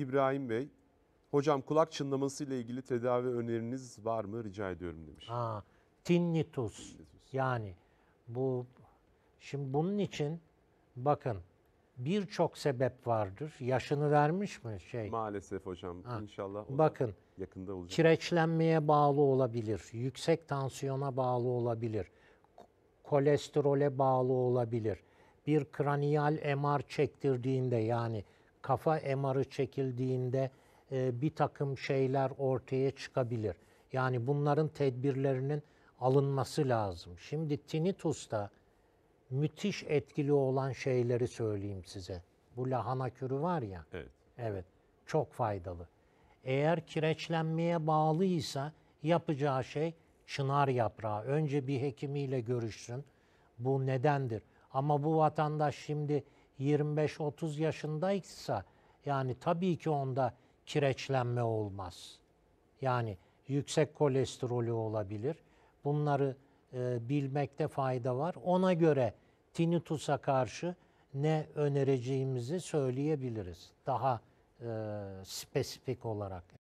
İbrahim Bey, hocam kulak çınlaması ile ilgili tedavi öneriniz var mı rica ediyorum demiş. Ha, tinnitus. tinnitus. Yani bu şimdi bunun için bakın birçok sebep vardır. Yaşını vermiş mi şey? Maalesef hocam. Ha. İnşallah bakın yakında olacak. Kireçlenmeye bağlı olabilir. Yüksek tansiyona bağlı olabilir. Kolesterole bağlı olabilir. Bir kraniyal MR çektirdiğinde yani kafa emarı çekildiğinde e, bir takım şeyler ortaya çıkabilir. Yani bunların tedbirlerinin alınması lazım. Şimdi tinnitus'ta müthiş etkili olan şeyleri söyleyeyim size. Bu lahana kürü var ya. Evet. Evet. Çok faydalı. Eğer kireçlenmeye bağlıysa yapacağı şey çınar yaprağı. Önce bir hekimiyle görüşsün. Bu nedendir? Ama bu vatandaş şimdi 25-30 yaşındaysa yani tabii ki onda kireçlenme olmaz. Yani yüksek kolesterolü olabilir. Bunları e, bilmekte fayda var. Ona göre tinnitus'a karşı ne önereceğimizi söyleyebiliriz. Daha e, spesifik olarak.